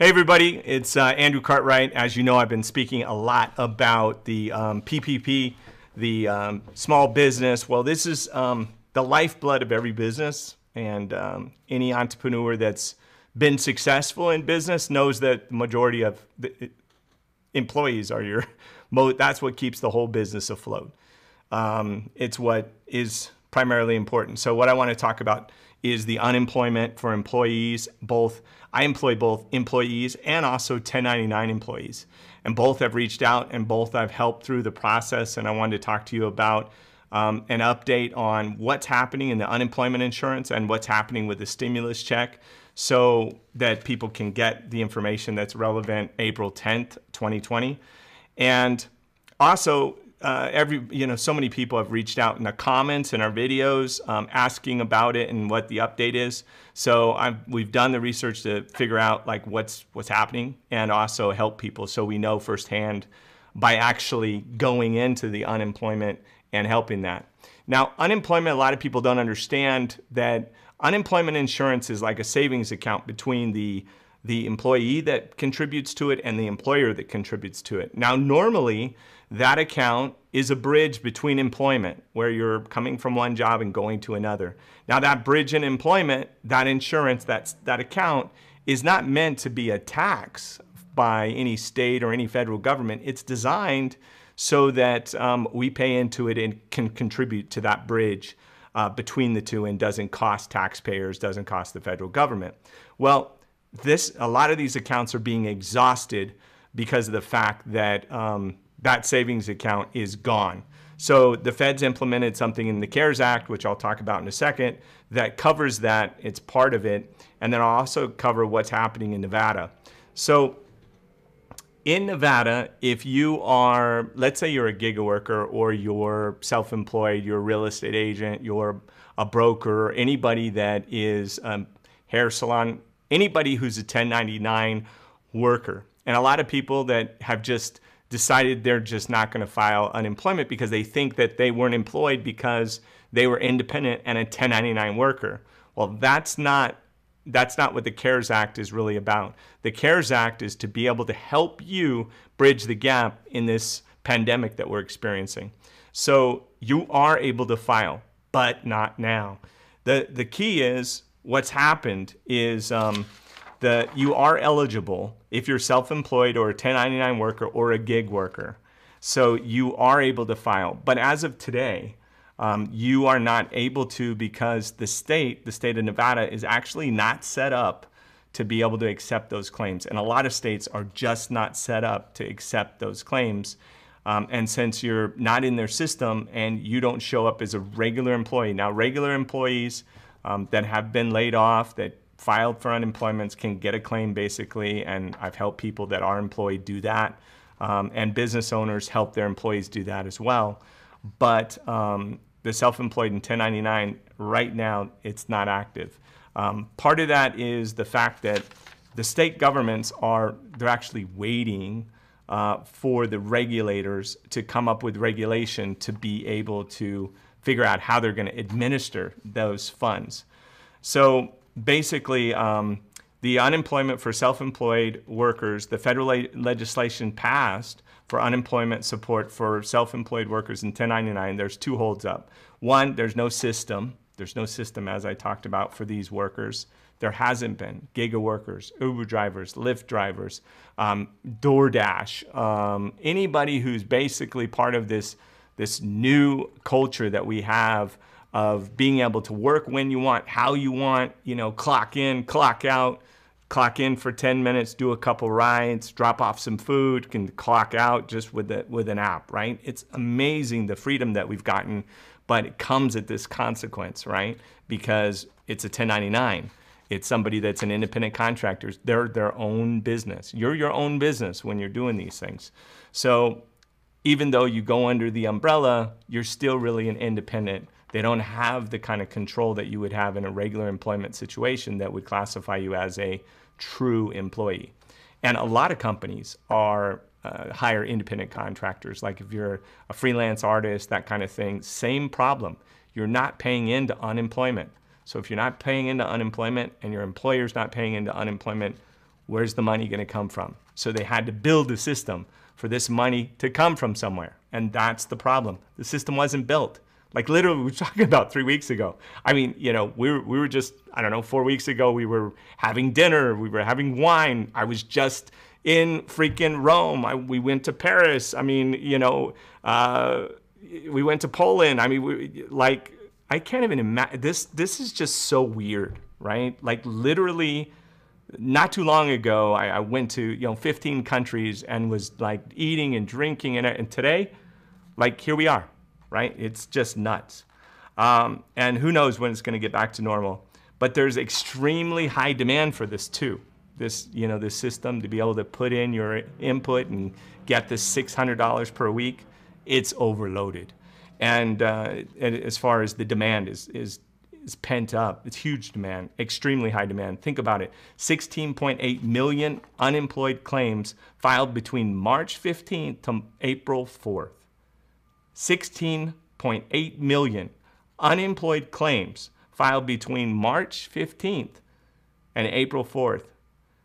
Hey, everybody, it's uh, Andrew Cartwright. As you know, I've been speaking a lot about the um, PPP, the um, small business. Well, this is um, the lifeblood of every business, and um, any entrepreneur that's been successful in business knows that the majority of the uh, employees are your that's what keeps the whole business afloat. Um, it's what is primarily important. So what I want to talk about is the unemployment for employees, both I employ both employees and also 1099 employees. And both have reached out and both I've helped through the process. And I wanted to talk to you about um, an update on what's happening in the unemployment insurance and what's happening with the stimulus check so that people can get the information that's relevant April 10th, 2020. And also uh, every you know so many people have reached out in the comments in our videos um, asking about it and what the update is so I'm, we've done the research to figure out like what's what's happening and also help people so we know firsthand by actually going into the unemployment and helping that now unemployment a lot of people don't understand that unemployment insurance is like a savings account between the the employee that contributes to it and the employer that contributes to it. Now, normally, that account is a bridge between employment, where you're coming from one job and going to another. Now, that bridge in employment, that insurance, that, that account is not meant to be a tax by any state or any federal government. It's designed so that um, we pay into it and can contribute to that bridge uh, between the two and doesn't cost taxpayers, doesn't cost the federal government. Well, this a lot of these accounts are being exhausted because of the fact that um, that savings account is gone. So the Fed's implemented something in the CARES Act, which I'll talk about in a second, that covers that. It's part of it, and then I'll also cover what's happening in Nevada. So in Nevada, if you are, let's say you're a gig worker or you're self employed, you're a real estate agent, you're a broker, anybody that is a um, hair salon anybody who's a 1099 worker. And a lot of people that have just decided they're just not going to file unemployment because they think that they weren't employed because they were independent and a 1099 worker. Well, that's not that's not what the CARES Act is really about. The CARES Act is to be able to help you bridge the gap in this pandemic that we're experiencing. So you are able to file, but not now. The the key is what's happened is um, that you are eligible if you're self-employed or a 1099 worker or a gig worker. So you are able to file. But as of today, um, you are not able to because the state, the state of Nevada, is actually not set up to be able to accept those claims. And a lot of states are just not set up to accept those claims. Um, and since you're not in their system and you don't show up as a regular employee, now regular employees um, that have been laid off, that filed for unemployment, can get a claim basically. And I've helped people that are employed do that. Um, and business owners help their employees do that as well. But um, the self-employed in 1099 right now, it's not active. Um, part of that is the fact that the state governments are, they're actually waiting uh, for the regulators to come up with regulation to be able to figure out how they're going to administer those funds. So basically, um, the unemployment for self-employed workers, the federal legislation passed for unemployment support for self-employed workers in 1099, there's two holds up. One, there's no system. There's no system, as I talked about, for these workers. There hasn't been. Giga workers, Uber drivers, Lyft drivers, um, DoorDash, um, anybody who's basically part of this this new culture that we have of being able to work when you want, how you want, you know, clock in, clock out, clock in for 10 minutes, do a couple rides, drop off some food, can clock out just with the, with an app, right? It's amazing the freedom that we've gotten, but it comes at this consequence, right? Because it's a 1099. It's somebody that's an independent contractor. They're their own business. You're your own business when you're doing these things. So even though you go under the umbrella, you're still really an independent. They don't have the kind of control that you would have in a regular employment situation that would classify you as a true employee. And a lot of companies are uh, hire independent contractors. Like if you're a freelance artist, that kind of thing, same problem. You're not paying into unemployment. So if you're not paying into unemployment and your employer's not paying into unemployment, where's the money going to come from? So they had to build a system for this money to come from somewhere. And that's the problem. The system wasn't built. Like literally, we were talking about three weeks ago. I mean, you know, we were, we were just, I don't know, four weeks ago, we were having dinner, we were having wine. I was just in freaking Rome. I, we went to Paris. I mean, you know, uh, we went to Poland. I mean, we, like, I can't even imagine. This, this is just so weird, right? Like, literally, not too long ago, I, I, went to you know 15 countries and was like eating and drinking, and, and today, like here we are, right? It's just nuts. Um, and who knows when it's going to get back to normal? But there's extremely high demand for this too. This you know this system to be able to put in your input and get this $600 per week, it's overloaded. And, uh, and as far as the demand is is is pent up. It's huge demand, extremely high demand. Think about it 16.8 million unemployed claims filed between March 15th to April 4th. 16.8 million unemployed claims filed between March 15th and April 4th.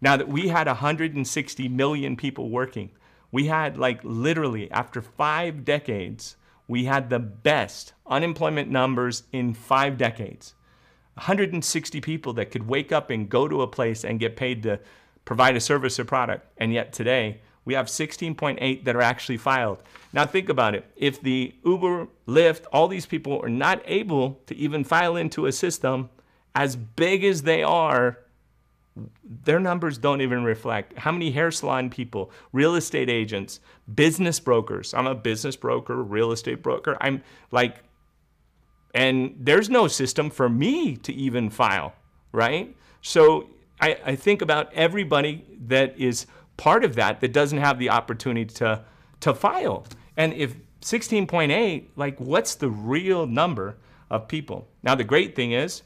Now that we had 160 million people working, we had like literally after five decades, we had the best unemployment numbers in five decades. 160 people that could wake up and go to a place and get paid to provide a service or product. And yet today, we have 16.8 that are actually filed. Now think about it. If the Uber, Lyft, all these people are not able to even file into a system as big as they are, their numbers don't even reflect how many hair salon people, real estate agents, business brokers. I'm a business broker, real estate broker. I'm like, and there's no system for me to even file, right? So I, I think about everybody that is part of that that doesn't have the opportunity to, to file. And if 16.8, like, what's the real number of people? Now, the great thing is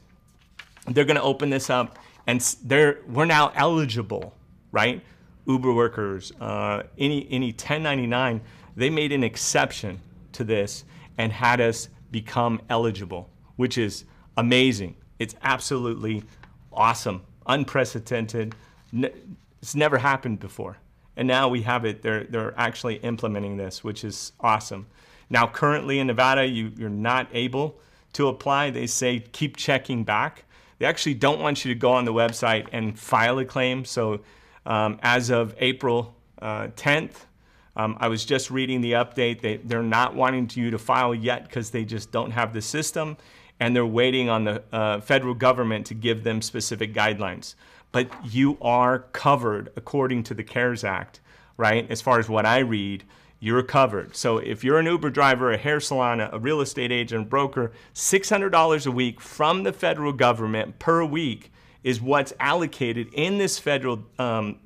they're going to open this up and they're we're now eligible, right? Uber workers, uh, any any 1099, they made an exception to this and had us become eligible, which is amazing. It's absolutely awesome, unprecedented. It's never happened before, and now we have it. They're they're actually implementing this, which is awesome. Now, currently in Nevada, you, you're not able to apply. They say keep checking back they actually don't want you to go on the website and file a claim. So um, as of April uh, 10th, um, I was just reading the update. They, they're not wanting you to file yet because they just don't have the system and they're waiting on the uh, federal government to give them specific guidelines. But you are covered according to the CARES Act, right? As far as what I read, you're covered. So if you're an Uber driver, a hair salon, a real estate agent, broker, $600 a week from the federal government per week is what's allocated in this federal um,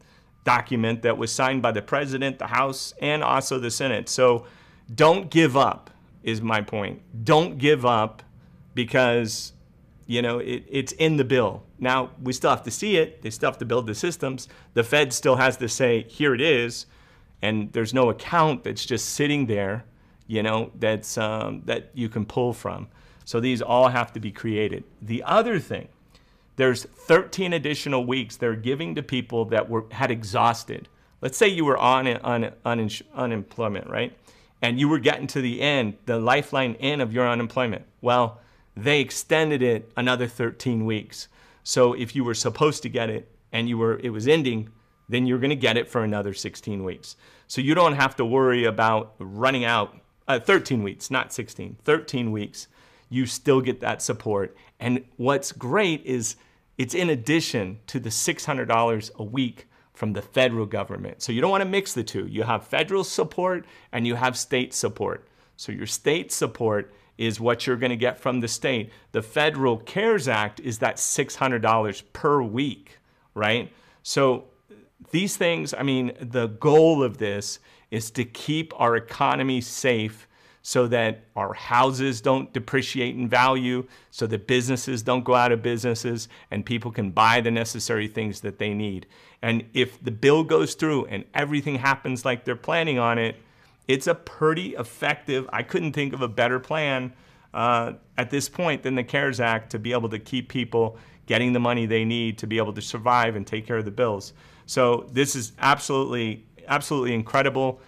document that was signed by the president, the House, and also the Senate. So don't give up is my point. Don't give up because you know it, it's in the bill. Now we still have to see it. They still have to build the systems. The Fed still has to say, here it is and there's no account that's just sitting there, you know, that's, um, that you can pull from. So these all have to be created. The other thing, there's 13 additional weeks they're giving to people that were had exhausted. Let's say you were on, on unemployment, right? And you were getting to the end, the lifeline end of your unemployment. Well, they extended it another 13 weeks. So if you were supposed to get it and you were it was ending then you're going to get it for another 16 weeks. So you don't have to worry about running out uh, 13 weeks, not 16, 13 weeks. You still get that support. And what's great is it's in addition to the $600 a week from the federal government. So you don't want to mix the two. You have federal support and you have state support. So your state support is what you're going to get from the state. The Federal CARES Act is that $600 per week, right? So these things, I mean, the goal of this is to keep our economy safe so that our houses don't depreciate in value, so that businesses don't go out of businesses, and people can buy the necessary things that they need. And if the bill goes through and everything happens like they're planning on it, it's a pretty effective, I couldn't think of a better plan uh, at this point than the CARES Act to be able to keep people getting the money they need to be able to survive and take care of the bills. So this is absolutely, absolutely incredible.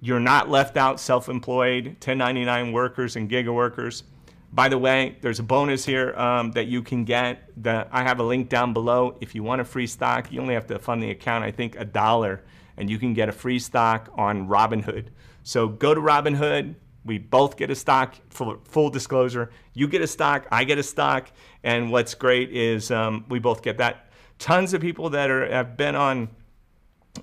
You're not left out self-employed, 1099 workers and giga workers. By the way, there's a bonus here um, that you can get. That I have a link down below. If you want a free stock, you only have to fund the account, I think, a dollar, and you can get a free stock on Robinhood. So go to Robinhood. We both get a stock, for full disclosure. You get a stock, I get a stock, and what's great is um, we both get that tons of people that are have been on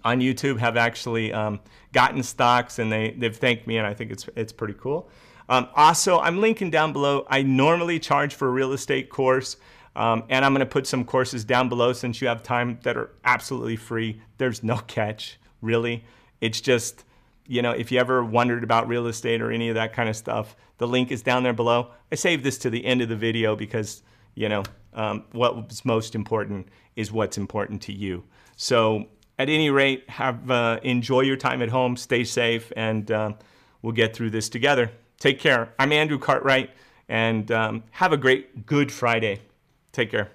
on YouTube have actually um, gotten stocks and they, they've thanked me and I think it's, it's pretty cool. Um, also, I'm linking down below. I normally charge for a real estate course um, and I'm gonna put some courses down below since you have time that are absolutely free. There's no catch, really. It's just, you know, if you ever wondered about real estate or any of that kind of stuff, the link is down there below. I saved this to the end of the video because you know, um, what's most important is what's important to you. So at any rate, have uh, enjoy your time at home, stay safe, and uh, we'll get through this together. Take care. I'm Andrew Cartwright, and um, have a great Good Friday. Take care.